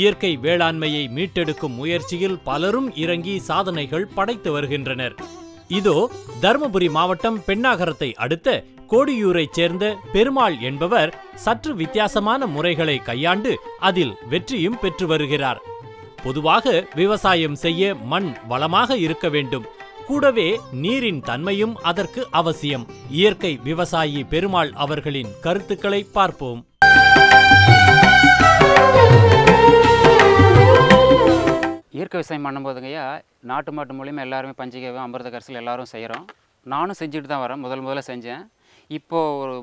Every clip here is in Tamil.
இயற்கை வேளாண்மையை மீட்டெடுக்கும் முயற்சியில் பலரும் இறங்கி சாதனைகள் படைத்து வருகின்றனர் இதோ தருமபுரி மாவட்டம் பெண்ணாகரத்தை அடுத்த கோடியூரைச் சேர்ந்த பெருமாள் என்பவர் சற்று வித்தியாசமான முறைகளை கையாண்டு அதில் வெற்றியும் பெற்று வருகிறார் பொதுவாக விவசாயம் செய்ய மண் வளமாக இருக்க வேண்டும் கூடவே நீரின் தன்மையும் அதற்கு அவசியம் இயற்கை விவசாயி பெருமாள் அவர்களின் கருத்துக்களை பார்ப்போம் இயற்கை விவசாயம் பண்ணும்போதுங்கய்யா நாட்டு மாட்டு மூலியமாக எல்லாருமே பஞ்சகவியம் அமிர்த கரிசல் எல்லாரும் செய்கிறோம் நானும் செஞ்சுட்டு தான் வரேன் முதல் முதல்ல செஞ்சேன் இப்போது ஒரு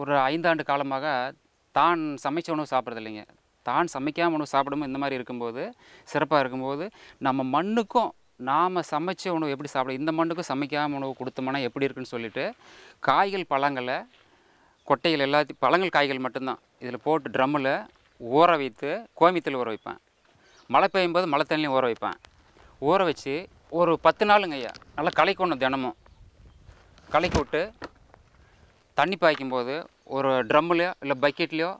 ஒரு ஐந்தாண்டு காலமாக தான் சமைச்ச உணவு சாப்பிட்றது இல்லைங்க தான் சமைக்காமல் உணவு சாப்பிடும் இந்த மாதிரி இருக்கும்போது சிறப்பாக இருக்கும்போது நம்ம மண்ணுக்கும் நாம் சமைச்ச உணவு எப்படி சாப்பிட இந்த மண்ணுக்கும் சமைக்காமல் உணவு கொடுத்தோம்னா எப்படி இருக்குன்னு சொல்லிவிட்டு காய்கள் பழங்களை கொட்டைகள் எல்லாத்தையும் பழங்கள் காய்கள் மட்டும்தான் இதில் போட்டு ட்ரம்மில் ஊற வைத்து கோமித்தில் ஊற வைப்பேன் மழை பெய்யும் போது மழை தண்ணியும் ஊற வைப்பேன் ஊற வச்சு ஒரு பத்து நாளுங்க ஐயா நல்லா களைக்கணும் தினமும் களைக்கு விட்டு தண்ணி பாய்க்கும் போது ஒரு ட்ரம்முலையோ இல்லை பக்கெட்லேயோ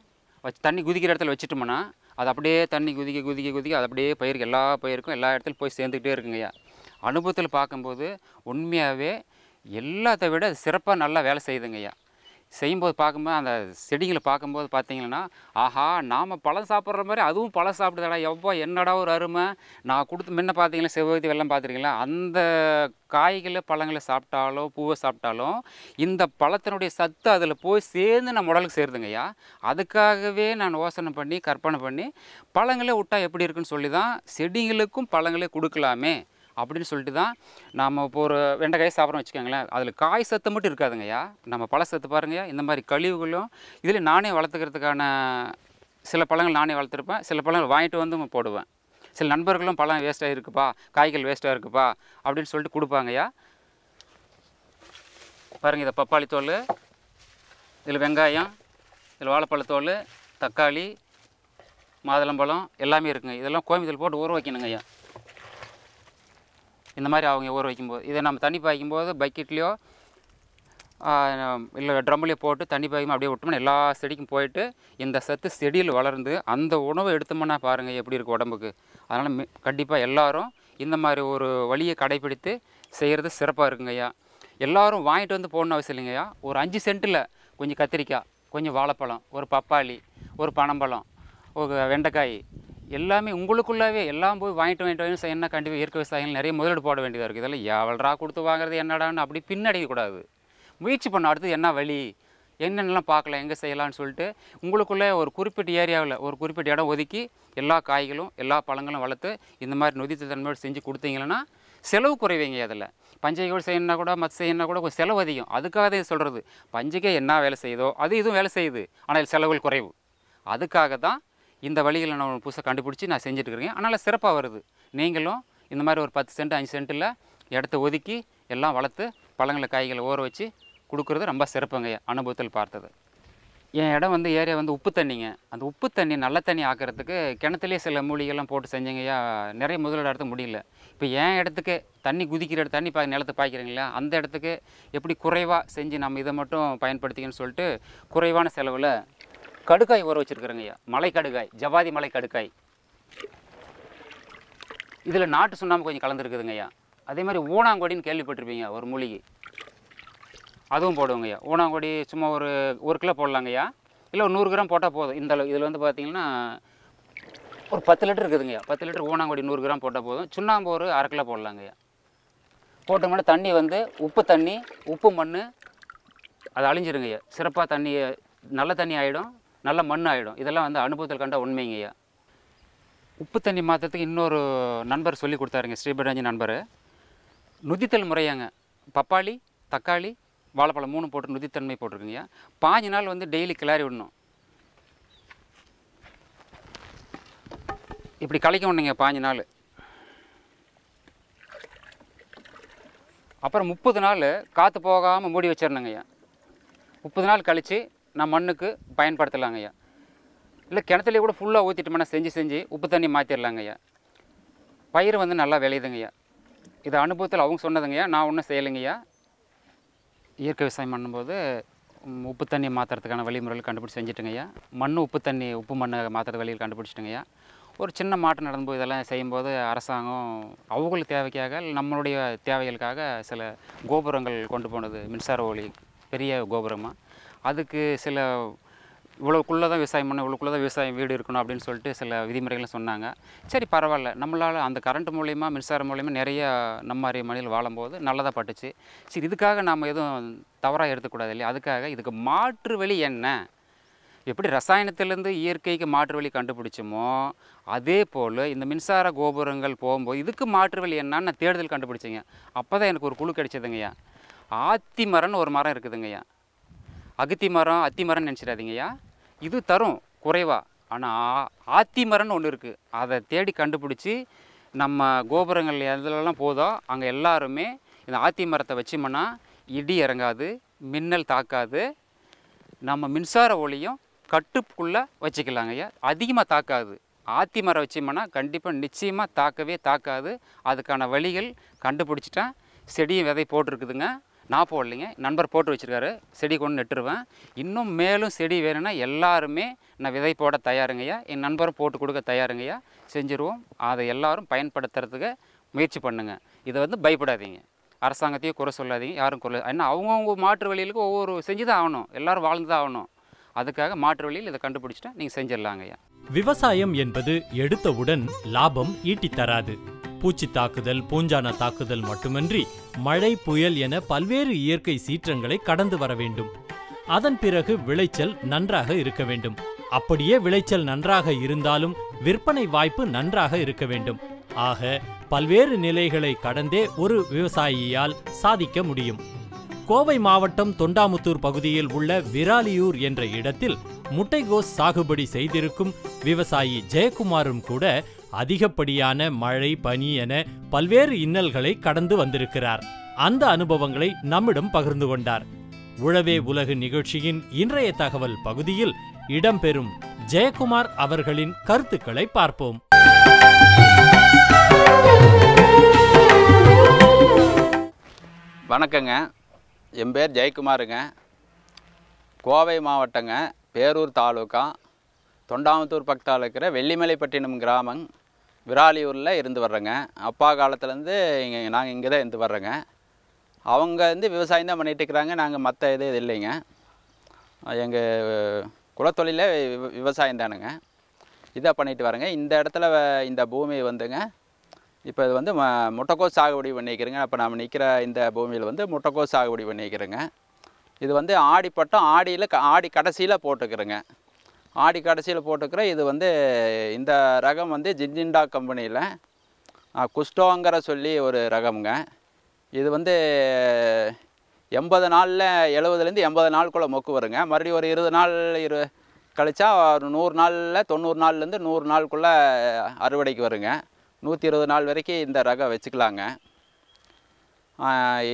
வச்சு தண்ணி குதிக்கிற இடத்துல வச்சுட்டோம்னா அது அப்படியே தண்ணி குதிக்க குதிக்க குதிக்க அது அப்படியே பயிருக்கு எல்லா பயிருக்கும் எல்லா இடத்துலையும் போய் சேர்ந்துக்கிட்டே இருக்குங்க ஐயா அனுபவத்தில் பார்க்கும்போது உண்மையாகவே எல்லாத்த விட சிறப்பாக நல்லா வேலை செய்யுதுங்க ஐயா செய்யும்போது பார்க்கும்போது அந்த செடிகளை பார்க்கும்போது பார்த்தீங்கன்னா ஆஹா நாம் பழம் சாப்பிட்ற மாதிரி அதுவும் பழம் சாப்பிடுதாடா எவ்வளோ என்னடா ஒரு அருமை நான் கொடுத்து முன்ன பார்த்தீங்களா செவ்வகத்தி வெள்ளம் பார்த்துருக்கீங்களா அந்த காய்களை பழங்களை சாப்பிட்டாலோ பூவை சாப்பிட்டாலும் இந்த பழத்தினுடைய சத்து அதில் போய் சேர்ந்து நம்ம உடலுக்கு சேருதுங்கய்யா அதுக்காகவே நான் யோசனை பண்ணி கற்பனை பண்ணி பழங்களே விட்டால் எப்படி இருக்குன்னு சொல்லி தான் செடிங்களுக்கும் பழங்களே கொடுக்கலாமே அப்படின்னு சொல்லிட்டு தான் நாம் இப்போ ஒரு வெண்டைக்காய் சாப்பிட்றோம் வச்சுக்கோங்களேன் அதில் காய் சத்து மட்டும் இருக்காதுங்கய்யா நம்ம பழ சத்து பாருங்கய்யா இந்த மாதிரி கழிவுகளும் இதில் நானே வளர்த்துக்கிறதுக்கான சில பழங்கள் நானே வளர்த்துருப்பேன் சில பழங்கள் வாங்கிட்டு வந்து போடுவேன் சில நண்பர்களும் பழம் வேஸ்ட்டாக இருக்குப்பா காய்கள் வேஸ்ட்டாக இருக்குப்பா அப்படின்னு சொல்லிட்டு கொடுப்பாங்கய்யா பாருங்கள் இதை பப்பாளி தோல் இதில் வெங்காயம் இதில் வாழைப்பழத்தோல் தக்காளி மாதுளம்பழம் எல்லாமே இருக்குங்க இதெல்லாம் கோமியத்தில் போட்டு ஊற வைக்கணுங்கய்யா இந்த மாதிரி அவங்க ஊற வைக்கும்போது இதை நம்ம தண்ணி பாய்க்கும்போது பக்கெட்லேயோ இல்லை ட்ரம்லேயோ போட்டு தண்ணி பாய்க்கும் அப்படியே விட்டோம்னா எல்லா செடிக்கும் போயிட்டு இந்த சத்து செடியில் வளர்ந்து அந்த உணவை எடுத்தோம்னா பாருங்கள் எப்படி இருக்குது உடம்புக்கு அதனால் கண்டிப்பாக எல்லோரும் இந்த மாதிரி ஒரு வழியை கடைப்பிடித்து செய்கிறது சிறப்பாக இருக்குங்கய்யா எல்லோரும் வாங்கிட்டு வந்து போடணும் அவசியம் இல்லைங்கய்யா ஒரு அஞ்சு சென்ட்டில் கொஞ்சம் கத்திரிக்காய் கொஞ்சம் வாழைப்பழம் ஒரு பப்பாளி ஒரு பனம்பழம் ஒரு வெண்டைக்காய் எல்லாமே உங்களுக்குள்ளாவே எல்லாம் போய் வாங்கிட்டு வாங்கிட்டு வாங்கிட்டு என்ன கண்டிப்பாக இயற்கை விவசாயிகள் நிறைய முதலீடு போட வேண்டியதாக இருக்குது இதெல்லாம் எவ்வளோ கொடுத்து வாங்குறது என்னடான்னு அப்படி பின்னடையக்கூடாது முயற்சி பண்ண அடுத்தது என்ன வழி என்னென்னலாம் பார்க்கலாம் எங்கே செய்யலாம்னு சொல்லிட்டு உங்களுக்குள்ளே ஒரு குறிப்பிட்ட ஏரியாவில் ஒரு குறிப்பிட்ட இடம் ஒதுக்கி எல்லா காய்களும் எல்லா பழங்களும் வளர்த்து இந்த மாதிரி நொதித்த தன்மையோடு செஞ்சு கொடுத்தீங்கன்னா செலவு குறைவீங்க அதில் பஞ்சைகள் செய்யணும்னா கூட மற்ற செய்யணும்னா கூட கொஞ்சம் செலவு அதிகம் அதுக்காக தான் சொல்கிறது பஞ்சைக்கே என்ன வேலை செய்யுதோ அது இதுவும் வேலை செய்யுது ஆனால் செலவுகள் குறைவு அதுக்காக தான் இந்த வழிகளை நான் புதுசாக கண்டுபிடிச்சி நான் செஞ்சுட்டு அதனால் சிறப்பாக வருது நீங்களும் இந்த மாதிரி ஒரு பத்து சென்ட் அஞ்சு சென்ட்டில் இடத்த ஒதுக்கி எல்லாம் வளர்த்து பழங்களை காய்களை ஊற வச்சு கொடுக்குறது ரொம்ப சிறப்புங்க அனுபவத்தில் பார்த்தது என் இடம் வந்து ஏரியா வந்து உப்பு தண்ணிங்க அந்த உப்பு தண்ணி நல்ல தண்ணி ஆக்கிறதுக்கு கிணத்துலேயே சில மூலிகைலாம் போட்டு செஞ்சங்கய்யா நிறைய முதலீடு இடத்துக்கு முடியல இப்போ என் இடத்துக்கு தண்ணி குதிக்கிற தண்ணி பா நிலத்தை பாய்க்கிறீங்களா அந்த இடத்துக்கு எப்படி குறைவாக செஞ்சு நம்ம இதை மட்டும் பயன்படுத்திக்கன்னு சொல்லிட்டு குறைவான செலவில் கடுக்காய் ஊற வச்சுருக்குறேங்க ஐயா மலை கடுக்காய் ஜவாதி மலை கடுக்காய் இதில் நாட்டு சுண்ணாம்பு கொஞ்சம் கலந்துருக்குதுங்க ஐயா அதே மாதிரி ஊனாங்கொடின்னு கேள்விப்பட்டிருப்பீங்க ஒரு மூலிகை அதுவும் போடுவோங்க ஐயா ஊனாங்கொடி சும்மா ஒரு ஒரு கிலோ போடலாங்க ஐயா இல்லை ஒரு நூறு கிராம் போட்டால் போதும் இந்த அளவு இதில் வந்து பார்த்திங்கன்னா ஒரு பத்து லிட்டர் இருக்குதுங்கய்யா பத்து லிட்டர் ஊனாங்கொடி நூறு கிராம் போட்டால் போதும் சுண்ணாம்பு ஒரு அரை கிலோ போடலாங்க ஐயா போட்டோம்னா தண்ணி வந்து உப்பு தண்ணி உப்பு மண் அது ஐயா சிறப்பாக தண்ணி நல்ல தண்ணி ஆகிடும் நல்ல மண் ஆகிடும் இதெல்லாம் வந்து அனுபவத்தில் கண்ட உண்மைங்கய்யா உப்பு தண்ணி மாற்றத்துக்கு இன்னொரு நண்பர் சொல்லி கொடுத்தாருங்க ஸ்ரீபராஜி நண்பர் நுதித்தல் முறையாங்க பப்பாளி தக்காளி வாழைப்பழம் மூணு போட்டு நுதித்தன்மை போட்டிருக்குங்க பாஞ்சு நாள் வந்து டெய்லி கிளாரி விடணும் இப்படி கலைக்க விடணுங்க பாஞ்சு நாள் அப்புறம் முப்பது நாள் காற்று போகாமல் மூடி வச்சிடணுங்கய்யா முப்பது நாள் கழித்து நான் மண்ணுக்கு பயன்படுத்தலாங்க ஐயா இல்லை கிணத்துலேயே கூட ஃபுல்லாக ஊற்றிட்டோம்னா செஞ்சு செஞ்சு உப்பு தண்ணி மாற்றிடலாங்க ஐயா பயிர் வந்து நல்லா விளையுதுங்க ஐயா இது அனுபவத்தில் அவங்க சொன்னதுங்கய்யா நான் ஒன்றும் செய்யலைங்கய்யா இயற்கை விவசாயம் பண்ணும்போது உப்பு தண்ணி மாற்றுறதுக்கான வழிமுறைகள் கண்டுபிடிச்சி ஐயா மண் உப்பு தண்ணி உப்பு மண்ணை மாற்றுறது வழியில் கண்டுபிடிச்சிட்டுங்க ஐயா ஒரு சின்ன மாற்றம் நடந்தபோது இதெல்லாம் செய்யும்போது அரசாங்கம் அவங்களுக்கு தேவைக்காக நம்மளுடைய தேவைகளுக்காக சில கோபுரங்கள் கொண்டு போனது மின்சார ஒளி பெரிய கோபுரமாக அதுக்கு சில இவ்வளோக்குள்ளே தான் விவசாயம் பண்ணணும் இவ்வளோக்குள்ளே தான் விவசாயம் வீடு இருக்கணும் அப்படின்னு சொல்லிட்டு சில விதிமுறைகளும் சொன்னாங்க சரி பரவாயில்ல நம்மளால் அந்த கரண்ட் மூலயமா மின்சாரம் மூலயமா நிறைய நம்ம அறிய மணியில் வாழும்போது நல்லதாக பட்டுச்சு சரி இதுக்காக நாம் எதுவும் தவறாக எடுத்துக்கூடாது இல்லையா அதுக்காக இதுக்கு மாற்று வழி என்ன எப்படி ரசாயனத்திலேருந்து இயற்கைக்கு மாற்று வழி கண்டுபிடிச்சோமோ அதே போல் இந்த மின்சார கோபுரங்கள் போகும்போது இதுக்கு மாற்று வழி என்னன்னு தேடுதல் கண்டுபிடிச்சிங்க அப்போ தான் எனக்கு ஒரு குழு கிடைச்சதுங்கய்யா ஆத்தி மரம்னு ஒரு மரம் இருக்குதுங்கய்யா அகத்தி மரம் அத்தி மரம்னு நினச்சிடாதீங்கய்யா இது தரும் குறைவாக ஆனால் ஆத்தி மரம்னு ஒன்று இருக்குது அதை தேடி கண்டுபிடிச்சி நம்ம கோபுரங்கள் எதுலலாம் போதோ அங்கே எல்லாருமே இந்த ஆத்தி மரத்தை வச்சோம்னா இடி இறங்காது மின்னல் தாக்காது நம்ம மின்சார ஒளியும் கட்டுக்குள்ளே வச்சுக்கலாங்க ஐயா அதிகமாக தாக்காது ஆத்தி மரம் வச்சோம்னா கண்டிப்பாக நிச்சயமாக தாக்கவே தாக்காது அதுக்கான வழிகள் கண்டுபிடிச்சிட்டா செடியும் விதை போட்டிருக்குதுங்க நான் போடலைங்க நண்பர் போட்டு வச்சுருக்காரு செடி கொண்டு நட்டுருவேன் இன்னும் மேலும் செடி வேணும்னா எல்லாருமே நான் விதை போட தயாருங்கய்யா என் நண்பரும் போட்டு கொடுக்க தயாருங்கய்யா செஞ்சுருவோம் அதை எல்லோரும் பயன்படுத்துறதுக்கு முயற்சி பண்ணுங்கள் இதை வந்து பயப்படாதீங்க அரசாங்கத்தையும் குறை சொல்லாதீங்க யாரும் குறை ஏன்னா அவங்கவுங்க மாற்று வழிகளுக்கு ஒவ்வொரு செஞ்சு தான் ஆகணும் எல்லோரும் வாழ்ந்து தான் ஆகணும் அதுக்காக மாற்று வழியில் இதை கண்டுபிடிச்சிட்டா நீங்கள் செஞ்சிடலாங்க ஐயா விவசாயம் என்பது எடுத்தவுடன் லாபம் ஈட்டித்தராது பூச்சி தாக்குதல் பூஞ்சான தாக்குதல் மட்டுமன்றி மழை புயல் என பல்வேறு இயற்கை சீற்றங்களை கடந்து வர வேண்டும் அதன் பிறகு விளைச்சல் நன்றாக இருக்க வேண்டும் அப்படியே விளைச்சல் நன்றாக இருந்தாலும் விற்பனை வாய்ப்பு நன்றாக இருக்க வேண்டும் ஆக பல்வேறு நிலைகளை கடந்தே ஒரு விவசாயியால் சாதிக்க முடியும் கோவை மாவட்டம் தொண்டாமுத்தூர் பகுதியில் உள்ள விராலியூர் என்ற இடத்தில் முட்டைகோஸ் சாகுபடி செய்திருக்கும் விவசாயி ஜெயக்குமாரும் கூட அதிகப்படியான மழை பனி என பல்வேறு இன்னல்களை கடந்து வந்திருக்கிறார் அந்த அனுபவங்களை நம்மிடம் பகிர்ந்து கொண்டார் உழவே உலகு நிகழ்ச்சியின் இன்றைய தகவல் பகுதியில் இடம்பெறும் ஜெயக்குமார் அவர்களின் கருத்துக்களை பார்ப்போம் வணக்கங்க என் பேர் ஜெயக்குமாருங்க கோவை மாவட்டங்க பேரூர் தாலுக்கா தொண்டாமத்தூர் பக்கத்தால் இருக்கிற வெள்ளிமலைப்பட்டினம் கிராமம் விராலியூரில் இருந்து வர்றேங்க அப்பா காலத்துலேருந்து இங்கே நாங்கள் இங்கே தான் இருந்து வர்றோங்க அவங்க வந்து விவசாயம் தான் பண்ணிகிட்டு இருக்கிறாங்க நாங்கள் மற்ற இது இது இல்லைங்க எங்கள் குலத்தொழில விவசாயம் தானுங்க இதாக பண்ணிட்டு வரேங்க இந்த இடத்துல இந்த பூமி வந்துங்க இப்போ இது வந்து முட்டைக்கோஸ் சாகுபடி பண்ணிக்கிறேங்க இப்போ நாம் நிற்கிற இந்த பூமியில் வந்து முட்டைக்கோஸ் சாகுபடி பண்ணிக்கிறேங்க இது வந்து ஆடி பட்டம் ஆடியில் ஆடி கடைசியில் போட்டுக்கிறேங்க ஆடி கடைசியில் போட்டுக்கிற இது வந்து இந்த ரகம் வந்து ஜிஞ்சிண்டா கம்பெனியில் குஸ்டோங்கிற சொல்லி ஒரு ரகம்ங்க இது வந்து எண்பது நாளில் எழுபதுலேருந்து எண்பது நாளுக்குள்ளே மொக்கு வருங்க மறுபடியும் ஒரு இருபது நாள் இரு கழிச்சா ஒரு நூறு நாளில் தொண்ணூறு நாள்லேருந்து நூறு நாளுக்குள்ளே அறுவடைக்கு வருங்க நூற்றி இருபது நாள் வரைக்கும் இந்த ரகம் வச்சுக்கலாங்க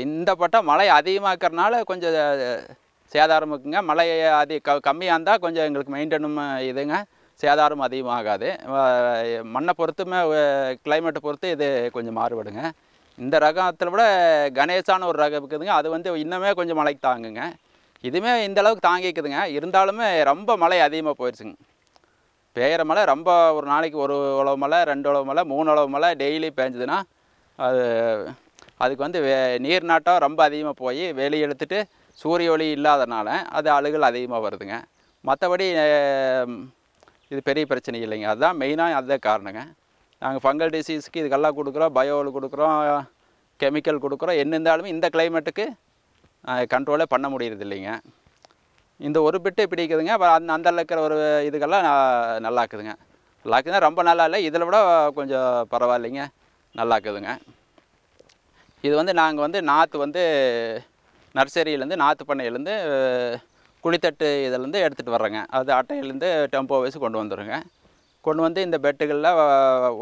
இந்த பட்டம் மழை அதிகமாக இருக்கிறனால கொஞ்சம் சேதாரம் இருக்குங்க மழை அதிக க கம்மியாக இருந்தால் கொஞ்சம் எங்களுக்கு மெயின்டனும் இதுங்க சேதாரம் அதிகமாகாது மண்ணை பொறுத்துமே கிளைமேட்டை பொறுத்து இது கொஞ்சம் மாறுபடுங்க இந்த ரகத்தில் விட கணேசான ஒரு ரகம் இருக்குதுங்க அது வந்து இன்னுமே கொஞ்சம் மழைக்கு தாங்குங்க இதுவுமே இந்த அளவுக்கு தாங்கிக்குதுங்க இருந்தாலுமே ரொம்ப மழை அதிகமாக போயிடுச்சுங்க பெய்கிற மழை ரொம்ப ஒரு நாளைக்கு ஒரு உழவு மழை ரெண்டு உழவு மழை மூணு உழவு மழை டெய்லி பேஞ்சதுன்னா அது அதுக்கு வந்து வே நீர் நாட்டம் ரொம்ப அதிகமாக போய் வெளி எடுத்துட்டு சூரிய ஒளி இல்லாதனால அது அழுகல் அதிகமாக வருதுங்க மற்றபடி இது பெரிய பிரச்சனை இல்லைங்க அதுதான் மெயினாக அதுதான் காரணங்க நாங்கள் ஃபங்கல் டிசீஸ்க்கு இதுக்கெல்லாம் கொடுக்குறோம் பயோவில் கொடுக்குறோம் கெமிக்கல் கொடுக்குறோம் என்ன இருந்தாலுமே இந்த கிளைமேட்டுக்கு கண்ட்ரோலே பண்ண முடியறது இல்லைங்க இந்த ஒரு பிட்டு இப்படி இருக்குதுங்க அப்புறம் அந்த இருக்கிற ஒரு இதுக்கெல்லாம் நல்லா இருக்குதுங்க நல்லா ரொம்ப நல்லா இல்லை இதில் விட கொஞ்சம் பரவாயில்லைங்க நல்லா இருக்குதுங்க இது வந்து நாங்கள் வந்து நாற்று வந்து நர்சரியிலேருந்து நாற்று பண்ணையிலேருந்து குளித்தட்டு இதிலேருந்து எடுத்துகிட்டு வர்றேங்க அது அட்டையிலேருந்து டெம்போ வயசு கொண்டு வந்துடுங்க கொண்டு வந்து இந்த பெட்டுகளில்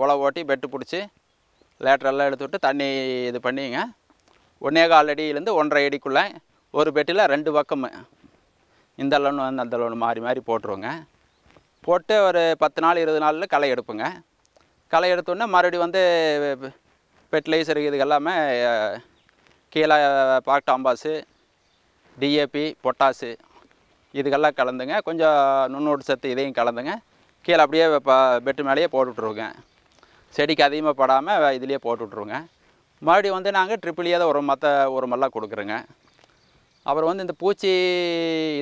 உழவு ஓட்டி பெட்டு பிடிச்சி லேட்டரெல்லாம் எடுத்து விட்டு தண்ணி இது பண்ணிங்க ஒன்றே கால் அடியிலேருந்து ஒன்றரை அடிக்குள்ளே ஒரு பெட்டில் ரெண்டு பக்கமும் இந்த லோன் வந்து அந்த லோன் மாறி மாறி போட்டுருவோங்க போட்டு ஒரு பத்து நாள் இருபது நாளில் களை எடுப்புங்க களை எடுத்தோடனே மறுபடியும் வந்து ஃபெர்டிலைசர் இது எல்லாமே கீழே பாக்டாம்பாஸு டிஏபி பொட்டாசு இதுக்கெல்லாம் கலந்துங்க கொஞ்சம் நுண்ணூட்டு சத்து இதையும் கலந்துங்க கீழே அப்படியே ப பெட்டு மேலேயே போட்டுவிட்ருவோங்க செடிக்கு அதிகமாக படாமல் இதுலேயே விட்ருவோங்க மறுபடியும் வந்து நாங்கள் ட்ரிப்பிளியே தான் ஒரு மற்ற உரமெல்லாம் கொடுக்குறோங்க அப்புறம் வந்து இந்த பூச்சி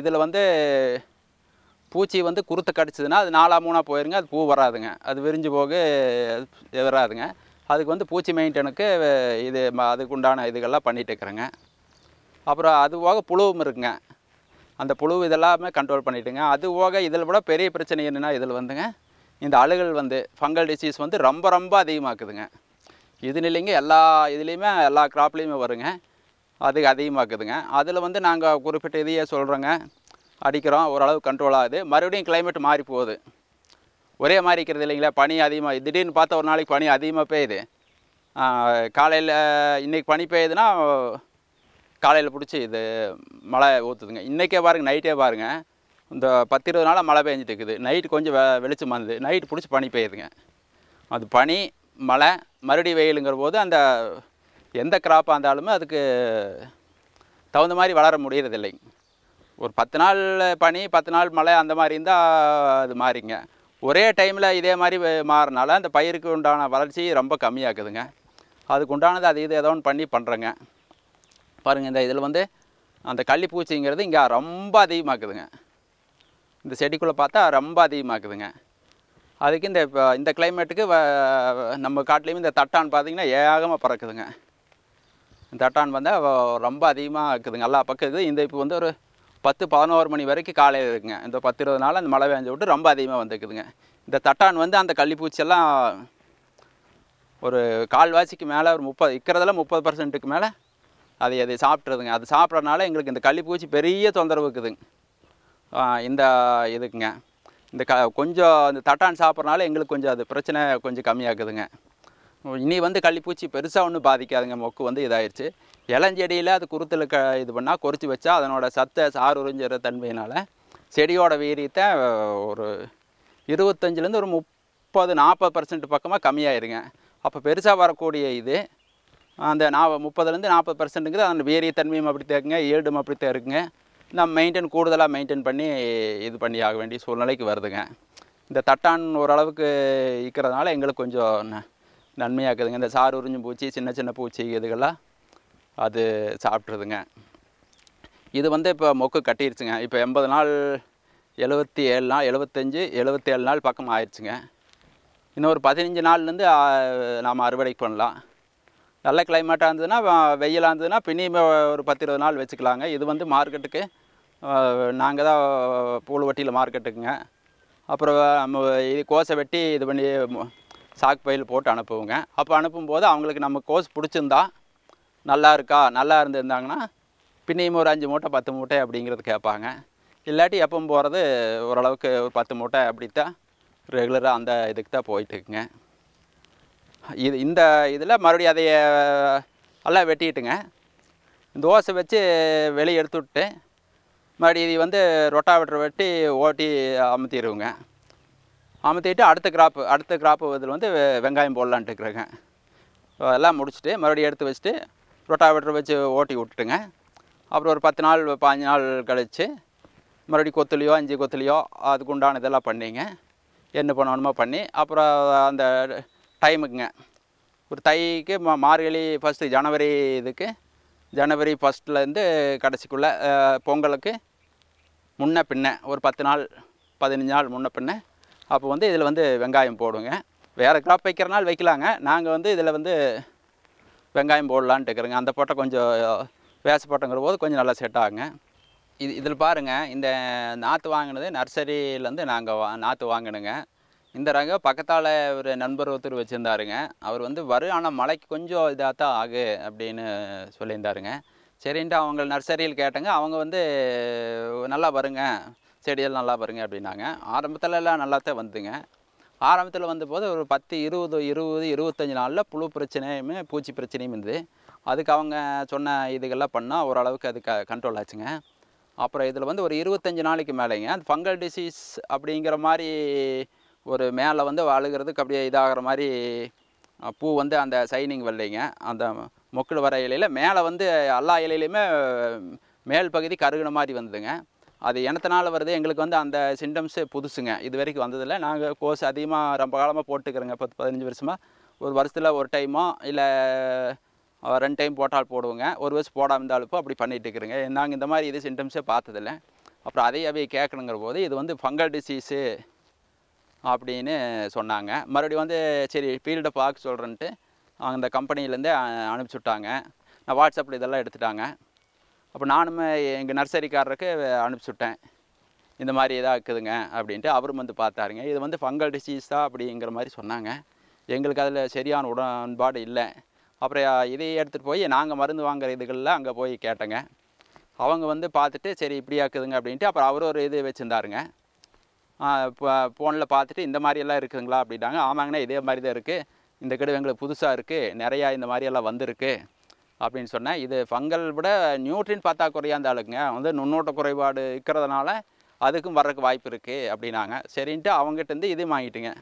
இதில் வந்து பூச்சி வந்து குருத்து கடிச்சதுன்னா அது நாலாக மூணாக போயிருங்க அது பூ வராதுங்க அது விரிஞ்சு போக எதிராதுங்க அதுக்கு வந்து பூச்சி மெயின்டனுக்கு இது அதுக்கு உண்டான இதுகள்லாம் பண்ணிகிட்டு இருக்கிறேங்க அப்புறம் அது போக புழுவும் இருக்குங்க அந்த புழு இதெல்லாமே கண்ட்ரோல் பண்ணிட்டுங்க அது போக இதில் விட பெரிய பிரச்சனை என்னென்னா இதில் வந்துங்க இந்த அழுகல் வந்து ஃபங்கல் டிசீஸ் வந்து ரொம்ப ரொம்ப அதிகமாக்குதுங்க இதுன்னு எல்லா இதுலேயுமே எல்லா கிராப்லேயுமே வருங்க அது அதிகமாக்குதுங்க அதில் வந்து நாங்கள் குறிப்பிட்ட இதையே சொல்கிறோங்க அடிக்கிறோம் ஓரளவு கண்ட்ரோல் ஆகுது மறுபடியும் கிளைமேட் மாறி போகுது ஒரே மாதிரி இருக்கிறது இல்லைங்களா பனி அதிகமாக திடீர்னு பார்த்தா ஒரு நாளைக்கு பனி அதிகமாக பெய்யுது காலையில் இன்றைக்கி பனி பெய்யுதுன்னா காலையில் பிடிச்சி இது மழை ஊற்றுதுங்க இன்றைக்கே பாருங்கள் நைட்டே பாருங்கள் இந்த பத்து இருபது நாளாக மழை பெஞ்சிட்டு இருக்குது நைட்டு கொஞ்சம் வெ வெளிச்சம் இருந்தது நைட்டு பிடிச்சி பனி பெய்யுதுங்க அது பனி மழை மறுபடியும் வெயிலுங்கிற போது அந்த எந்த கிராப்பாக இருந்தாலுமே அதுக்கு தகுந்த மாதிரி வளர முடியறதில்லை ஒரு பத்து நாள் பனி பத்து நாள் மழை அந்த மாதிரி இருந்தால் அது மாறிங்க ஒரே டைமில் இதே மாதிரி மாறினால அந்த பயிருக்கு உண்டான வளர்ச்சி ரொம்ப கம்மியாக்குதுங்க அதுக்கு உண்டானது அது இது ஏதோ ஒன்று பண்ணி பண்ணுறேங்க பாருங்கள் இந்த இதில் வந்து அந்த கள்ளிப்பூச்சிங்கிறது இங்கே ரொம்ப அதிகமாக்குதுங்க இந்த செடிக்குள்ளே பார்த்தா ரொம்ப அதிகமாக்குதுங்க அதுக்கு இந்த இப்போ இந்த கிளைமேட்டுக்கு நம்ம காட்டிலையும் இந்த தட்டான்னு பார்த்திங்கன்னா ஏகமாக பறக்குதுங்க தட்டான் வந்து ரொம்ப அதிகமாக இருக்குதுங்க எல்லா பக்கம் இருக்குது இந்த இப்போ வந்து ஒரு பத்து பதினோரு மணி வரைக்கும் காலையில் இருக்குங்க இந்த பத்து இருபது நாள் அந்த மழை பெஞ்ச விட்டு ரொம்ப அதிகமாக வந்துருக்குதுங்க இந்த தட்டான் வந்து அந்த கள்ளிப்பூச்சியெல்லாம் ஒரு கால்வாசிக்கு மேலே ஒரு முப்பது இருக்கிறதெல்லாம் முப்பது பர்சன்ட்டுக்கு மேலே அதை அதை சாப்பிட்றதுங்க அது சாப்பிட்றதுனால எங்களுக்கு இந்த கள்ளிப்பூச்சி பெரிய தொந்தரவு இருக்குதுங்க இந்த இதுக்குங்க இந்த க கொஞ்சம் இந்த தட்டான் சாப்பிட்றனால எங்களுக்கு கொஞ்சம் அது பிரச்சனை கொஞ்சம் இருக்குதுங்க இனி வந்து கள்ளிப்பூச்சி பெருசாக ஒன்றும் பாதிக்காதுங்க மொக்கு வந்து இதாகிடுச்சு இளஞ்செடியில் அது குருத்தில் க இது பண்ணால் கொறித்து வச்சா அதனோட சத்தை சாறு உறிஞ்சிற தன்மையினால் செடியோட வீரியத்தை ஒரு இருபத்தஞ்சிலேருந்து ஒரு முப்பது நாற்பது பர்சன்ட் பக்கமாக கம்மியாயிருங்க அப்போ பெருசாக வரக்கூடிய இது அந்த நா முப்பதுலேருந்து நாற்பது பர்சன்ட்டுங்கிறது வீரிய வீரியத்தன்மையும் அப்படி தேக்குங்க ஏடும் அப்படி தேக்குங்க நம்ம மெயின்டைன் கூடுதலாக மெயின்டைன் பண்ணி இது பண்ணி ஆக வேண்டிய சூழ்நிலைக்கு வருதுங்க இந்த தட்டான் ஓரளவுக்கு இருக்கிறதுனால எங்களுக்கு கொஞ்சம் நன்மையாக்குதுங்க இந்த சாறு உறிஞ்சும் பூச்சி சின்ன சின்ன பூச்சி இதுகளாக அது சாப்பிட்ருதுங்க இது வந்து இப்போ மொக்கு கட்டிருச்சுங்க இப்போ எண்பது நாள் எழுபத்தி ஏழு நாள் எழுபத்தஞ்சி எழுபத்தேழு நாள் பக்கம் ஆயிடுச்சுங்க இன்னும் ஒரு பதினஞ்சு நாள்லேருந்து நாம் அறுவடை பண்ணலாம் நல்ல கிளைமேட்டாக இருந்ததுன்னா வெயிலாக இருந்ததுன்னா பின்னி ஒரு பத்து இருபது நாள் வச்சுக்கலாங்க இது வந்து மார்க்கெட்டுக்கு நாங்கள் தான் வட்டியில் மார்க்கெட்டுக்குங்க அப்புறம் நம்ம இது கோசை வெட்டி இது பண்ணி சாக் பையில் போட்டு அனுப்புவோங்க அப்போ அனுப்பும்போது அவங்களுக்கு நம்ம கோர்ஸ் பிடிச்சிருந்தா நல்லா இருக்கா நல்லா இருந்திருந்தாங்கன்னா பின்னையும் ஒரு அஞ்சு மூட்டை பத்து மூட்டை அப்படிங்கிறது கேட்பாங்க இல்லாட்டி எப்பவும் போகிறது ஓரளவுக்கு ஒரு பத்து மூட்டை அப்படித்தான் ரெகுலராக அந்த இதுக்கு தான் போயிட்டுருக்குங்க இது இந்த இதில் மறுபடியும் அதைய எல்லாம் வெட்டிட்டுங்க தோசை வச்சு வெளியே எடுத்து விட்டு மறுபடியும் இது வந்து ரொட்டாவெட்டர் வெட்டி ஓட்டி அமுத்திடுவோங்க அமுத்திட்டு அடுத்த கிராப்பு அடுத்த கிராப்பு இதில் வந்து வெங்காயம் போடலான்ட்டு இருக்கிறேங்க ஸோ அதெல்லாம் முடிச்சுட்டு மறுபடியும் எடுத்து வச்சுட்டு ரொட்டாவேட்டர் வச்சு ஓட்டி விட்டுட்டுங்க அப்புறம் ஒரு பத்து நாள் பாஞ்சு நாள் கழித்து மறுபடியும் கொத்துலையோ அஞ்சு கொத்துலையோ அதுக்கு உண்டான இதெல்லாம் பண்ணிங்க என்ன பண்ணணுமோ பண்ணி அப்புறம் அந்த டைமுக்குங்க ஒரு தைக்கு மா மார்கழி ஃபஸ்ட்டு ஜனவரி இதுக்கு ஜனவரி ஃபஸ்ட்லேருந்து கடைசிக்குள்ளே பொங்கலுக்கு முன்ன பின்ன ஒரு பத்து நாள் பதினஞ்சு நாள் முன்ன பின்ன அப்போ வந்து இதில் வந்து வெங்காயம் போடுங்க வேறு கிராப் வைக்கிறனால வைக்கலாங்க நாங்கள் வந்து இதில் வந்து வெங்காயம் போடலான்ட்டு இருக்கிறோங்க அந்த போட்டை கொஞ்சம் வேச போட்டங்கிற போது கொஞ்சம் நல்லா செட் ஆகுங்க இது இதில் பாருங்கள் இந்த நாற்று வாங்கினது நர்சரியிலேருந்து நாங்கள் வா நாற்று வாங்கினுங்க இந்த ரங்க பக்கத்தால் ஒரு நண்பர் ஒருத்தர் வச்சுருந்தாருங்க அவர் வந்து வரும் ஆனால் மழைக்கு கொஞ்சம் இதாக தான் ஆகு அப்படின்னு சொல்லியிருந்தாருங்க சரின்ட்டு அவங்க நர்சரியில் கேட்டேங்க அவங்க வந்து நல்லா வருங்க செடிகள் நல்லா வருங்க அப்படின்னாங்க ஆரம்பத்தில் எல்லாம் நல்லா தான் வந்துங்க ஆரம்பத்தில் வந்தபோது ஒரு பத்து இருபது இருபது இருபத்தஞ்சி நாளில் புழு பிரச்சனையுமே பூச்சி பிரச்சனையும் இருந்தது அதுக்கு அவங்க சொன்ன இதுகள்லாம் பண்ணால் ஓரளவுக்கு அது க கண்ட்ரோல் ஆச்சுங்க அப்புறம் இதில் வந்து ஒரு இருபத்தஞ்சி நாளைக்கு மேலேங்க அந்த ஃபங்கல் டிசீஸ் அப்படிங்கிற மாதிரி ஒரு மேலே வந்து அழுகிறதுக்கு அப்படியே இதாகிற மாதிரி பூ வந்து அந்த சைனிங் வரலைங்க அந்த மொக்கள் வர இலையில் மேலே வந்து எல்லா இலையிலையுமே மேல் பகுதி கருகின மாதிரி வந்ததுங்க அது எனத்தனால் வருது எங்களுக்கு வந்து அந்த சிம்டம்ஸே புதுசுங்க இது வரைக்கும் வந்ததில்லை நாங்கள் கோர்ஸ் அதிகமாக ரொம்ப காலமாக போட்டுக்கிறோங்க பத்து பதினஞ்சு வருஷமாக ஒரு வருஷத்தில் ஒரு டைமோ இல்லை ரெண்டு டைம் போட்டால் போடுவோங்க ஒரு வருஷம் போடாமல் இருந்தாலும் அப்படி பண்ணிகிட்டு நாங்கள் இந்த மாதிரி இது சிம்டம்ஸே பார்த்ததில்ல அப்புறம் அதையே அவைய கேட்கணுங்கிற போது இது வந்து ஃபங்கல் டிசீஸு அப்படின்னு சொன்னாங்க மறுபடியும் வந்து சரி ஃபீல்டை பார்க்க சொல்கிறேன்ட்டு அந்த கம்பெனிலேருந்து அனுப்பிச்சுட்டாங்க விட்டாங்க நான் வாட்ஸ்அப்பில் இதெல்லாம் எடுத்துட்டாங்க அப்போ நானும் எங்கள் நர்சரிக்காரருக்கு அனுப்பிச்சுட்டேன் இந்த மாதிரி இதாக இருக்குதுங்க அப்படின்ட்டு அவரும் வந்து பார்த்தாருங்க இது வந்து ஃபங்கல் டிசீஸ் தான் அப்படிங்கிற மாதிரி சொன்னாங்க எங்களுக்கு அதில் சரியான உடன்பாடு இல்லை அப்புறம் இதையே எடுத்துகிட்டு போய் நாங்கள் மருந்து வாங்குற இதுகளில் அங்கே போய் கேட்டேங்க அவங்க வந்து பார்த்துட்டு சரி இப்படியா இருக்குதுங்க அப்படின்ட்டு அப்புறம் அவர் ஒரு இது வச்சுருந்தாருங்க இப்போ ஃபோனில் பார்த்துட்டு இந்த மாதிரியெல்லாம் இருக்குதுங்களா அப்படின்ட்டாங்க ஆமாங்கண்ணா இதே மாதிரி தான் இருக்குது இந்த கடை எங்களுக்கு புதுசாக இருக்குது நிறையா இந்த மாதிரியெல்லாம் வந்திருக்கு அப்படின்னு சொன்னேன் இது ஃபங்கல் விட நியூட்ரின் பார்த்தா குறையாக ஆளுங்க வந்து நுண்ணோட்ட குறைபாடு இருக்கிறதுனால அதுக்கும் வர்றதுக்கு வாய்ப்பு இருக்குது அப்படின்னாங்க சரின்ட்டு இருந்து இதையும் வாங்கிட்டுங்க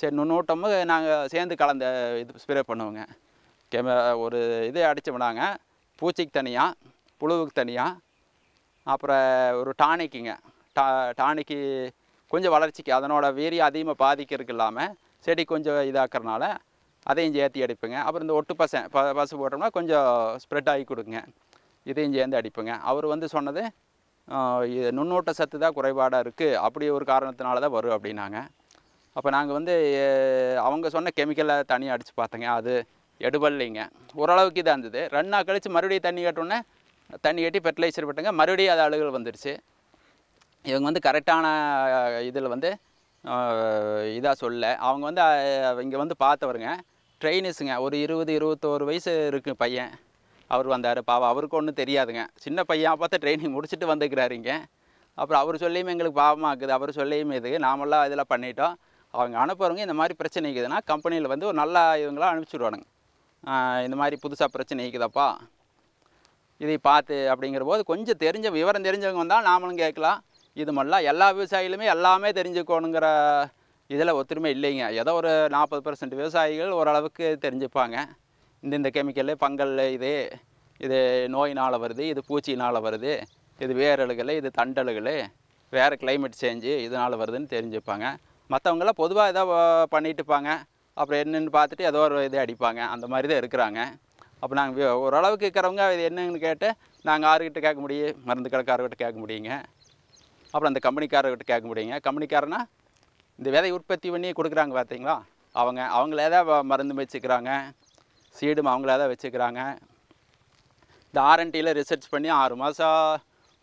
சரி நுண்ணோட்டமும் நாங்கள் சேர்ந்து கலந்த இது ஸ்ப்ரே பண்ணுவோங்க கெம ஒரு இது அடித்து விடாங்க பூச்சிக்கு தனியாக புழுவுக்கு தனியாக அப்புறம் ஒரு டானிக்குங்க டா டானிக்கு கொஞ்சம் வளர்ச்சிக்கு அதனோட வீரியம் அதிகமாக பாதிக்கிறதுக்கு இல்லாமல் செடி கொஞ்சம் இதாக்குறனால அதையும் சேர்த்து அடிப்புங்க அப்புறம் இந்த ஒட்டு பசை ப பசு போட்டோம்னா கொஞ்சம் ஸ்ப்ரெட் ஆகி கொடுங்க இதையும் சேர்ந்து அடிப்புங்க அவர் வந்து சொன்னது நுண்ணோட்ட சத்து தான் குறைபாடாக இருக்குது அப்படி ஒரு காரணத்தினால தான் வரும் அப்படின்னாங்க அப்போ நாங்கள் வந்து அவங்க சொன்ன கெமிக்கலை தனியாக அடித்து பார்த்தோங்க அது எடுபடலைங்க ஓரளவுக்கு இதாக இருந்தது ரெண்டு நாள் கழித்து மறுபடியும் தண்ணி கட்டோன்னே தண்ணி கட்டி ஃபெர்டிலைசர் போட்டுங்க மறுபடியும் அது அழுகல் வந்துருச்சு இவங்க வந்து கரெக்டான இதில் வந்து இதாக சொல்ல அவங்க வந்து இங்கே வந்து பார்த்தவருங்க ட்ரைனிஸுங்க ஒரு இருபது இருபத்தோரு வயசு இருக்கு பையன் அவர் வந்தார் பாவம் அவருக்கு ஒன்றும் தெரியாதுங்க சின்ன பையன் பார்த்தா ட்ரைனிங் முடிச்சுட்டு வந்துக்கிறாருங்க அப்புறம் அவர் சொல்லியும் எங்களுக்கு பாவமாக இருக்குது அவர் சொல்லியும் இது நாமெல்லாம் இதெல்லாம் பண்ணிட்டோம் அவங்க அனுப்புகிறவங்க இந்த மாதிரி பிரச்சனை இருக்குதுன்னா கம்பெனியில் வந்து ஒரு நல்ல இவங்களாம் அனுப்பிச்சுடுவானுங்க இந்த மாதிரி புதுசாக பிரச்சனை இருக்குதாப்பா இதை பார்த்து அப்படிங்கிற போது கொஞ்சம் தெரிஞ்ச விவரம் தெரிஞ்சவங்க வந்தால் நாமளும் கேட்கலாம் இது மாதிரிலாம் எல்லா விவசாயிலுமே எல்லாமே தெரிஞ்சுக்கணுங்கிற இதில் ஒத்துருமே இல்லைங்க ஏதோ ஒரு நாற்பது பர்சன்ட் விவசாயிகள் ஓரளவுக்கு தெரிஞ்சுப்பாங்க இந்த இந்த கெமிக்கல் பங்கல் இது இது நோயினால் வருது இது பூச்சினால் வருது இது வேரழுகல் இது தண்டழுகல் வேறு கிளைமேட் சேஞ்சு இதனால் வருதுன்னு தெரிஞ்சுப்பாங்க மற்றவங்களாம் பொதுவாக ஏதோ பண்ணிட்டுப்பாங்க அப்புறம் என்னென்னு பார்த்துட்டு ஏதோ ஒரு இது அடிப்பாங்க அந்த மாதிரி தான் இருக்கிறாங்க அப்போ நாங்கள் ஓரளவுக்கு இருக்கிறவங்க இது என்னன்னு கேட்டு நாங்கள் ஆறுகிட்ட கேட்க முடியும் மருந்து கடைக்காரர்கிட்ட கேட்க முடியுங்க அப்புறம் அந்த கம்பெனிக்காரர்கிட்ட கேட்க முடியுங்க கம்பெனிக்காரனா இந்த விதை உற்பத்தி பண்ணி கொடுக்குறாங்க பார்த்தீங்களா அவங்க அவங்களே தான் மருந்து வச்சுக்கிறாங்க சீடும் அவங்களே தான் வச்சுக்கிறாங்க இந்த ஆரண்டியில் ரிசர்ச் பண்ணி ஆறு மாதம்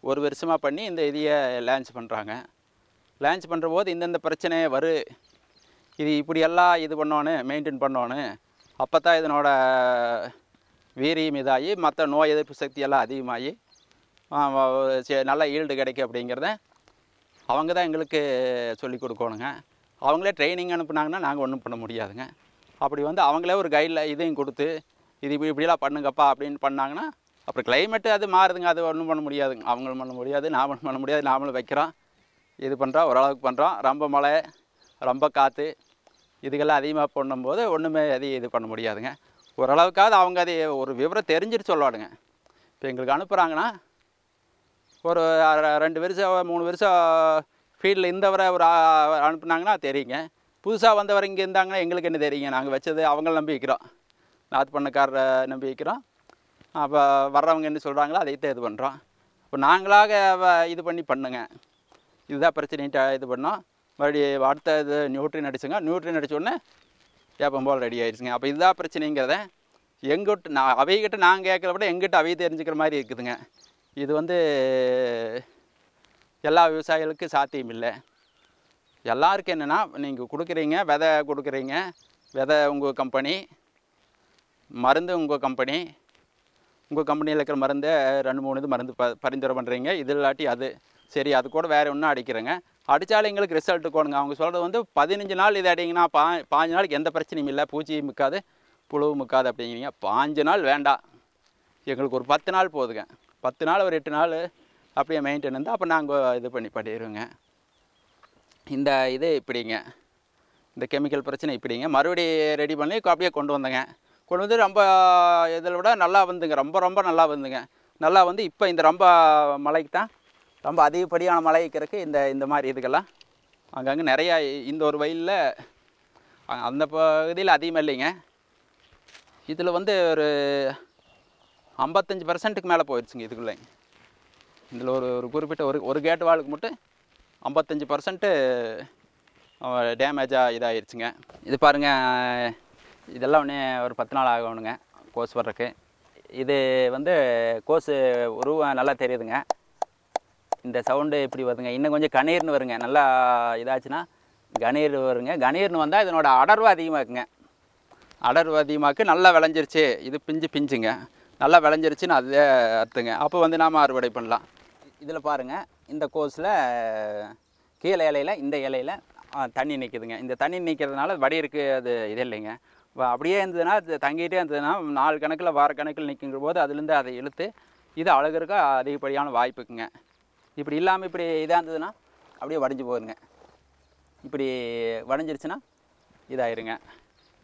ஒரு வருஷமாக பண்ணி இந்த இதையை லான்ச் பண்ணுறாங்க லான்ச் பண்ணுற போது இந்தந்த பிரச்சனையே வரும் இது இப்படியெல்லாம் இது பண்ணோன்னு மெயின்டைன் பண்ணோன்னு அப்போ தான் இதனோட வீரியம் இதாகி மற்ற நோய் எதிர்ப்பு சக்தியெல்லாம் அதிகமாகி நல்ல ஈல்டு கிடைக்கும் அப்படிங்கிறத அவங்க தான் எங்களுக்கு சொல்லிக் கொடுக்கணுங்க அவங்களே ட்ரைனிங் அனுப்புனாங்கன்னா நாங்கள் ஒன்றும் பண்ண முடியாதுங்க அப்படி வந்து அவங்களே ஒரு கைடில் இதையும் கொடுத்து இது இப்படி இப்படிலாம் பண்ணுங்கப்பா அப்படின்னு பண்ணாங்கன்னா அப்புறம் கிளைமேட்டு அது மாறுதுங்க அது ஒன்றும் பண்ண முடியாதுங்க அவங்களும் பண்ண முடியாது நாமளும் பண்ண முடியாது நாமளும் வைக்கிறோம் இது பண்ணுறோம் ஓரளவுக்கு பண்ணுறோம் ரொம்ப மழை ரொம்ப காற்று இதுக்கெல்லாம் அதிகமாக பண்ணும்போது ஒன்றுமே அது இது பண்ண முடியாதுங்க ஓரளவுக்காவது அவங்க அதை ஒரு விவரம் தெரிஞ்சிட்டு சொல்லுவாடுங்க இப்போ எங்களுக்கு அனுப்புகிறாங்கன்னா ஒரு ரெண்டு வருஷம் மூணு வருஷம் ஃபீல்டில் இருந்தவரை ஒரு அனுப்புனாங்கன்னா தெரியுங்க புதுசாக வந்தவர் இங்கே இருந்தாங்கன்னா எங்களுக்கு என்ன தெரியுங்க நாங்கள் வச்சது அவங்கள நம்பி வைக்கிறோம் நாத்து பண்ணக்காரரை நம்பி வைக்கிறோம் அப்போ வர்றவங்க என்ன சொல்கிறாங்களோ அதைத்தான் இது பண்ணுறோம் இப்போ நாங்களாக இது பண்ணி பண்ணுங்க இதுதான் பிரச்சனைட்டு இது பண்ணோம் மறுபடியும் அடுத்த இது நியூட்ரின் அடிச்சுங்க நியூட்ரின் அடித்தோடனே ஏப்பம் போல் ரெடி ஆயிடுச்சுங்க அப்போ இதுதான் பிரச்சனைங்கிறத எங்கிட்ட நான் அவைகிட்ட நாங்கள் கேட்குற விட எங்கிட்ட அவை தெரிஞ்சுக்கிற மாதிரி இருக்குதுங்க இது வந்து எல்லா விவசாயிகளுக்கும் சாத்தியம் இல்லை எல்லாருக்கும் என்னென்னா நீங்கள் கொடுக்குறீங்க விதை கொடுக்குறீங்க விதை உங்கள் கம்பெனி மருந்து உங்கள் கம்பெனி உங்கள் கம்பெனியில் இருக்கிற மருந்தை ரெண்டு மூணு இது மருந்து ப பரிந்துரை பண்ணுறீங்க இது இல்லாட்டி அது சரி அது கூட வேறு ஒன்றும் அடிக்கிறேங்க அடித்தாலும் எங்களுக்கு ரிசல்ட்டு கொடுங்க அவங்க சொல்கிறது வந்து பதினஞ்சு நாள் இது அடிங்கன்னா பா பாஞ்சு நாளைக்கு எந்த பிரச்சனையும் இல்லை பூச்சியும் முக்காது புழுவும் முக்காது அப்படிங்கிறீங்க பாஞ்சு நாள் வேண்டாம் எங்களுக்கு ஒரு பத்து நாள் போதுங்க பத்து நாள் ஒரு எட்டு நாள் அப்படியே மெயின்டைன் இருந்தால் அப்போ நாங்கள் இது பண்ணி பண்ணிடுவோங்க இந்த இது இப்படிங்க இந்த கெமிக்கல் பிரச்சனை இப்படிங்க மறுபடி ரெடி பண்ணி அப்படியே கொண்டு வந்தேங்க கொண்டு வந்து ரொம்ப இதில் விட நல்லா வந்துங்க ரொம்ப ரொம்ப நல்லா வந்துங்க நல்லா வந்து இப்போ இந்த ரொம்ப மலைக்கு தான் ரொம்ப அதிகப்படியான இருக்குது இந்த இந்த மாதிரி இதுக்கெல்லாம் அங்கங்கே நிறையா இந்த ஒரு வயலில் அந்த பகுதியில் அதிகமாக இல்லைங்க இதில் வந்து ஒரு ஐம்பத்தஞ்சு பர்சன்ட்டுக்கு மேலே போயிடுச்சுங்க இதுக்குள்ளேங்க இதில் ஒரு ஒரு குறிப்பிட்ட ஒரு ஒரு கேட் வாழ்க்கை மட்டும் ஐம்பத்தஞ்சு பர்சன்ட்டு டேமேஜாக இதாகிடுச்சுங்க இது பாருங்கள் இதெல்லாம் ஒன்று ஒரு பத்து நாள் ஆகணுங்க கோஸ் வர்றதுக்கு இது வந்து கோஸு உருவம் நல்லா தெரியுதுங்க இந்த சவுண்டு இப்படி வருதுங்க இன்னும் கொஞ்சம் கணீர்னு வருங்க நல்லா இதாச்சுன்னா கணீர் வருங்க கணீர்னு வந்தால் இதனோட அடர்வு அதிகமாக்குங்க அடர்வு அதிகமாக்கு நல்லா விளைஞ்சிருச்சு இது பிஞ்சு பிஞ்சுங்க நல்லா விளைஞ்சிருச்சுன்னு அதே அர்த்தங்க அப்போ வந்து நாம் அறுவடை பண்ணலாம் இதில் பாருங்கள் இந்த கோஸில் கீழே இலையில் இந்த இலையில் தண்ணி நிற்கிதுங்க இந்த தண்ணி நிற்கிறதுனால வடியிருக்கு அது இது இல்லைங்க அப்படியே இருந்ததுன்னா தங்கிட்டே இருந்ததுன்னா நாலு கணக்கில் வார கணக்கில் நிற்கிற போது அதுலேருந்து அதை இழுத்து இது அழகுக்கு அதிகப்படியான வாய்ப்புக்குங்க இப்படி இல்லாமல் இப்படி இதாக இருந்ததுன்னா அப்படியே வடைஞ்சு போகுதுங்க இப்படி வடைஞ்சிருச்சுன்னா இதாயிருங்க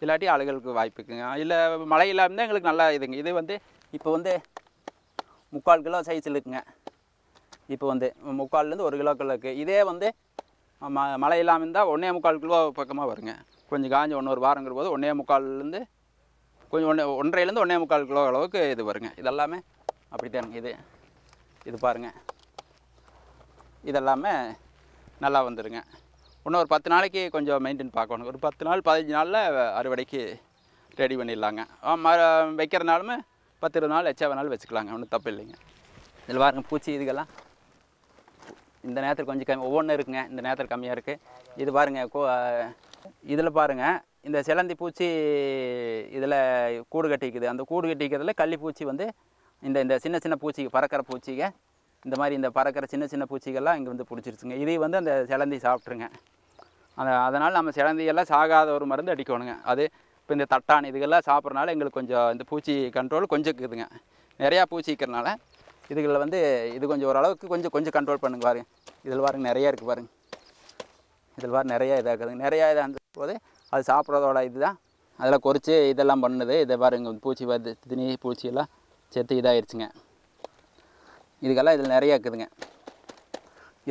இல்லாட்டி அழுகலுக்கு வாய்ப்புக்குங்க இல்லை மழை இல்லாமல் எங்களுக்கு நல்லா இதுங்க இது வந்து இப்போ வந்து முக்கால் கிலோ சைஸில் இருக்குங்க இப்போ வந்து முக்கால்லேருந்து ஒரு கிலோ இருக்குது இதே வந்து ம மழை இல்லாமல் இருந்தால் ஒன்றே முக்கால் கிலோ பக்கமாக வருங்க கொஞ்சம் காஞ்சி ஒன்று ஒரு வாரங்கிற போது ஒன்றே முக்கால்லேருந்து கொஞ்சம் ஒன்று ஒன்றையிலேருந்து ஒன்றே முக்கால் கிலோ அளவுக்கு இது வருங்க இதெல்லாமே அப்படித்தானுங்க இது இது பாருங்கள் இதெல்லாமே நல்லா வந்துடுங்க இன்னும் ஒரு பத்து நாளைக்கு கொஞ்சம் மெயின்டைன் பார்க்கணும் ஒரு பத்து நாள் பதினஞ்சு நாளில் அறுவடைக்கு ரெடி பண்ணிடலாங்க மர வைக்கிறனாலுமே பத்து இருபது நாள் எச்சா வேணாலும் வச்சுக்கலாங்க ஒன்றும் தப்பு இல்லைங்க இதில் பாருங்கள் பூச்சி இதுக்கெல்லாம் இந்த நேரத்தில் கொஞ்சம் கம்மி ஒவ்வொன்றும் இருக்குங்க இந்த நேரத்தில் கம்மியாக இருக்குது இது பாருங்கள் கோ இதில் பாருங்கள் இந்த சிலந்தி பூச்சி இதில் கூடு கட்டிக்குது அந்த கூடு கட்டிக்கிறதுல கள்ளிப்பூச்சி வந்து இந்த இந்த சின்ன சின்ன பூச்சி பறக்கிற பூச்சிங்க இந்த மாதிரி இந்த பறக்கிற சின்ன சின்ன பூச்சிகள்லாம் இங்கே வந்து பிடிச்சிருச்சுங்க இதையும் வந்து அந்த சிலந்தி சாப்பிட்ருங்க அந்த அதனால் நம்ம சிலந்தியெல்லாம் சாகாத ஒரு மருந்து அடிக்கணுங்க அது இப்போ இந்த தட்டான் இதுகள்லாம் சாப்பிட்றனால எங்களுக்கு கொஞ்சம் இந்த பூச்சி கண்ட்ரோல் கொஞ்சம் இருக்குதுங்க நிறையா பூச்சிக்கிறதுனால இதுகளில் வந்து இது கொஞ்சம் ஓரளவுக்கு கொஞ்சம் கொஞ்சம் கண்ட்ரோல் பண்ணுங்க பாருங்க இதில் பாருங்க நிறையா இருக்குது பாருங்க இதில் பாரு நிறையா இதாக இருக்குதுங்க நிறையா இதாக இருந்த போது அது சாப்பிட்றதோட இதுதான் அதில் குறைச்சி இதெல்லாம் பண்ணுது இதை பாருங்க பூச்சி வருது திணி பூச்சியெல்லாம் செத்து இதாகிடுச்சுங்க இதுக்கெல்லாம் இதில் நிறையா இருக்குதுங்க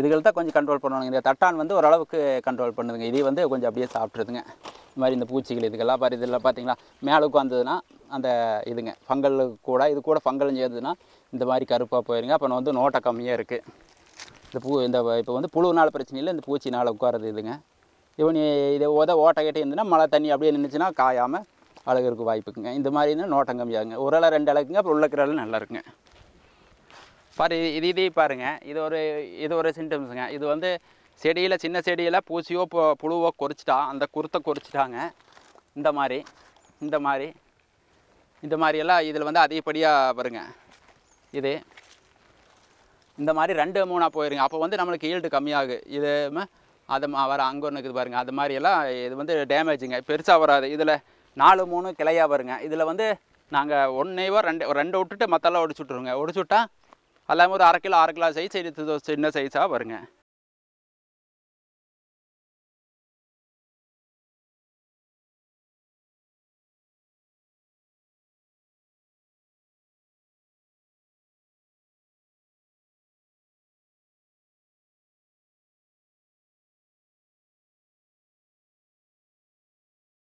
இதுகள் தான் கொஞ்சம் கண்ட்ரோல் பண்ணணுங்க இந்த தட்டான் வந்து ஓரளவுக்கு கண்ட்ரோல் பண்ணுதுங்க இதே வந்து கொஞ்சம் அப்படியே சாப்பிட்ருதுங்க இந்த மாதிரி இந்த பூச்சிகள் இதுக்கெல்லாம் பாரு இதெல்லாம் பார்த்தீங்களா மேலே உட்காந்ததுன்னா அந்த இதுங்க ஃபங்கல் கூட இது கூட ஃபங்கலும் சேர்ந்ததுன்னா இந்த மாதிரி கருப்பாக போயிருங்க அப்போ வந்து நோட்டை கம்மியாக இருக்குது இந்த பூ இந்த இப்போ வந்து புழுனால் பிரச்சனை இல்லை இந்த பூச்சினால் உட்காரது இதுங்க இவன் இதை உத ஓட்டை கிட்டே இருந்ததுன்னா மழை தண்ணி அப்படியே நின்றுச்சுன்னா காயாமல் அழகு இருக்க வாய்ப்புக்குங்க இந்த மாதிரி இருந்தால் நோட்டம் கம்மியாகுங்க ஒரு அளவு ரெண்டு அளவுக்குங்க அப்புறம் உள்ளக்கிற இலை நல்லா இருக்குங்க பாரு இது இதே பாருங்கள் இது ஒரு இது ஒரு சிம்டம்ஸுங்க இது வந்து செடியில் சின்ன செடியில் பூச்சியோ புழுவோ கொறிச்சிட்டா அந்த குருத்தை கொறிச்சிட்டாங்க இந்த மாதிரி இந்த மாதிரி இந்த மாதிரியெல்லாம் இதில் வந்து அதிகப்படியாக வருங்க இது இந்த மாதிரி ரெண்டு மூணாக போயிருங்க அப்போ வந்து நம்மளுக்கு ஈல்டு கம்மியாகும் இது அது வர அங்கே ஒன்று இருக்குது பாருங்கள் அது மாதிரியெல்லாம் இது வந்து டேமேஜுங்க பெருசாக வராது இதில் நாலு மூணு கிளையாக வருங்க இதில் வந்து நாங்கள் ஒன்றையோ ரெண்டு ரெண்டு விட்டுட்டு மற்றெல்லாம் ஒடிச்சு விட்ருங்க ஒடிச்சு விட்டா எல்லாமே ஒரு அரை கிலோ அரை கிலோ சைஸ் சின்ன சைஸாக வருங்க